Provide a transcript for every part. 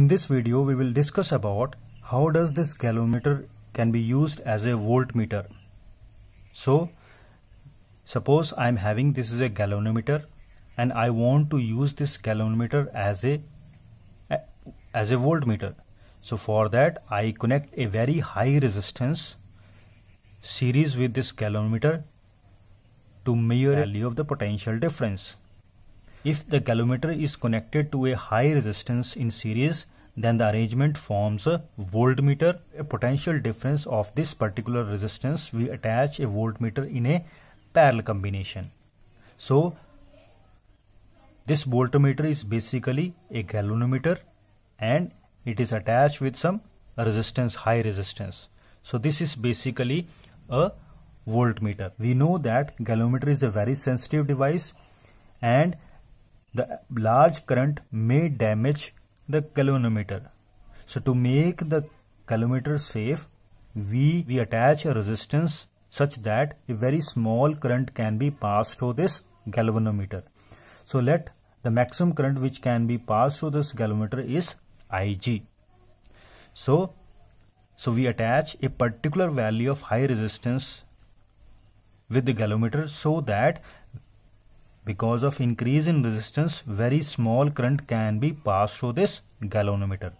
In this video, we will discuss about how does this galvanometer can be used as a voltmeter. So, suppose I am having this is a galvanometer and I want to use this galvanometer as a as a voltmeter. So for that, I connect a very high resistance series with this galvanometer to measure the value of the potential difference. If the galometer is connected to a high resistance in series, then the arrangement forms a voltmeter. A potential difference of this particular resistance, we attach a voltmeter in a parallel combination. So, this voltmeter is basically a galvanometer and it is attached with some resistance, high resistance. So, this is basically a voltmeter. We know that galvanometer is a very sensitive device and the large current may damage the galvanometer. So to make the galvanometer safe, we, we attach a resistance such that a very small current can be passed through this galvanometer. So let the maximum current which can be passed through this galvanometer is Ig. So, so we attach a particular value of high resistance with the galvanometer so that because of increase in resistance, very small current can be passed through this galvanometer.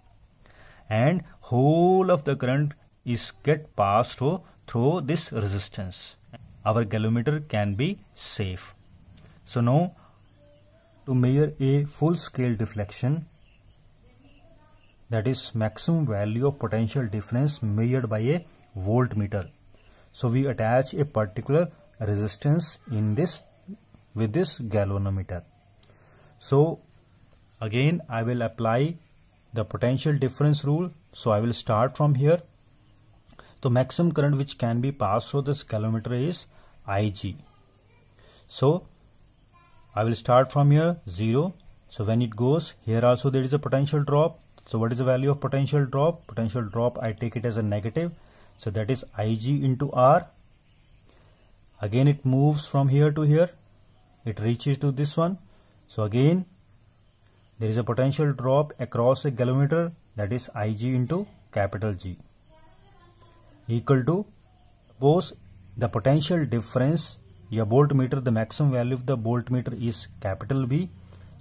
And whole of the current is get passed through, through this resistance. Our galvanometer can be safe. So now to measure a full scale deflection that is maximum value of potential difference measured by a voltmeter. So we attach a particular resistance in this with this galvanometer. So again I will apply the potential difference rule. So I will start from here. The maximum current which can be passed through this galvanometer is Ig. So I will start from here 0. So when it goes here also there is a potential drop. So what is the value of potential drop? Potential drop I take it as a negative. So that is Ig into R. Again it moves from here to here it reaches to this one so again there is a potential drop across a galvanometer that is Ig into capital G equal to suppose the potential difference your voltmeter the maximum value of the voltmeter is capital B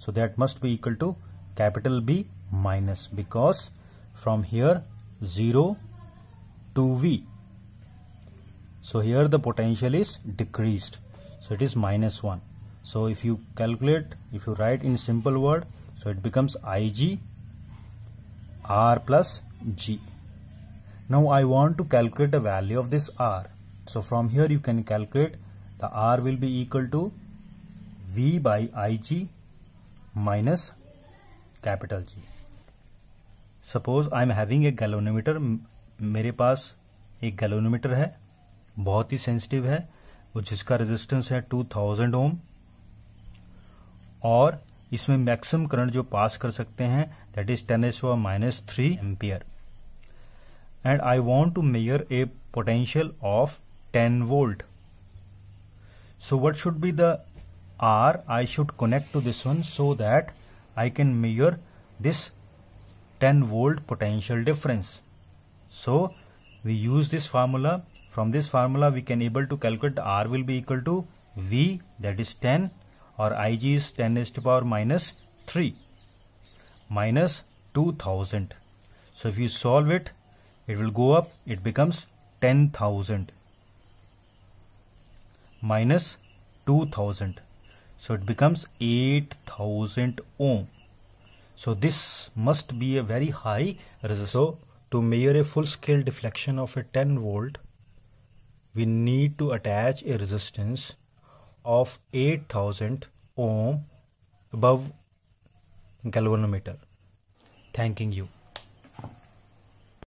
so that must be equal to capital B minus because from here 0 to V so here the potential is decreased so it is minus 1 so if you calculate if you write in simple word so it becomes ig r plus g now i want to calculate the value of this r so from here you can calculate the r will be equal to v by ig minus capital G suppose I'm having a galvanometer मेरे पास एक galvanometer है बहुत ही sensitive है वो जिसका resistance है 2000 ओम और इसमें मैक्सिमम करंट जो पास कर सकते हैं दैट इज टेन एस वा minus three ampere and I want to measure a potential of ten volt so what should be the R I should connect to this one so that I can measure this ten volt potential difference so we use this formula from this formula we can able to calculate R will be equal to V that is ten or Ig is 10 to the power minus 3 minus 2000. So if you solve it, it will go up, it becomes 10,000 minus 2000. So it becomes 8000 ohm. So this must be a very high resistor to measure a full scale deflection of a 10 volt, we need to attach a resistance of 8000 ohm above galvanometer thanking you